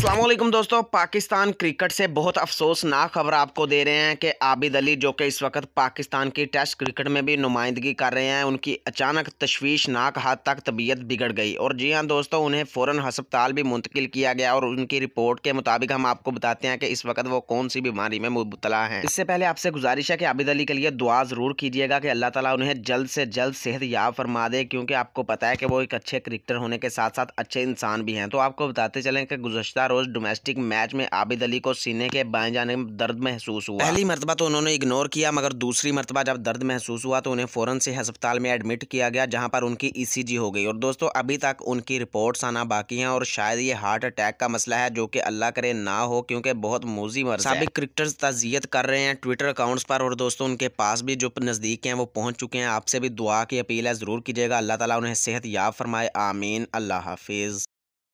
असलम दोस्तों पाकिस्तान क्रिकेट से बहुत अफसोसनाक खबर आपको दे रहे हैं कि आबिद अली जो कि इस वक्त पाकिस्तान की टेस्ट क्रिकेट में भी नुमाइंदगी कर रहे हैं उनकी अचानक तशवीशनाक हद तक तबीयत बिगड़ गई और जी हां दोस्तों उन्हें फ़ौर हस्पताल भी मुंतकिल किया गया और उनकी रिपोर्ट के मुताबिक हम आपको बताते हैं कि इस वक्त वो कौन सी बीमारी में मुबतला है इससे पहले आपसे गुजारिश है कि आबिद अली के लिए दुआ ज़रूर कीजिएगा कि अल्लाह तला उन्हें जल्द से जल्द सेहत याब फरमा दे क्योंकि आपको पता है कि वो एक अच्छे क्रिकेटर होने के साथ साथ अच्छे इंसान भी हैं तो आपको बताते चलें कि गुजशत रोज डोमेस्टिक मैच में आबिद अली को सीने के बाएं जाने में दर्द महसूस हुआ पहली मरतबा तो उन्होंने इग्नोर किया मगर दूसरी मरतबा जब दर्द महसूस हुआ तो उन्हें फ़ौरन से अस्पताल में एडमिट किया गया जहाँ पर उनकी ई e हो गई और दोस्तों अभी तक उनकी रिपोर्ट्स आना बाकी हैं और शायद ये हार्ट अटैक का मसला है जो कि अल्लाह करे ना हो क्योंकि बहुत मोजी मर सबक क्रिकेटर्स तजियत कर रहे हैं ट्विटर अकाउंट्स पर और दोस्तों उनके पास भी जो नज़दीक हैं वो पहुँच चुके हैं आपसे भी दुआ की अपील है ज़रूर कीजिएगा अल्लाह ताला उन्हें सेहत याब फरमाए आमीन अल्लाह हाफिज़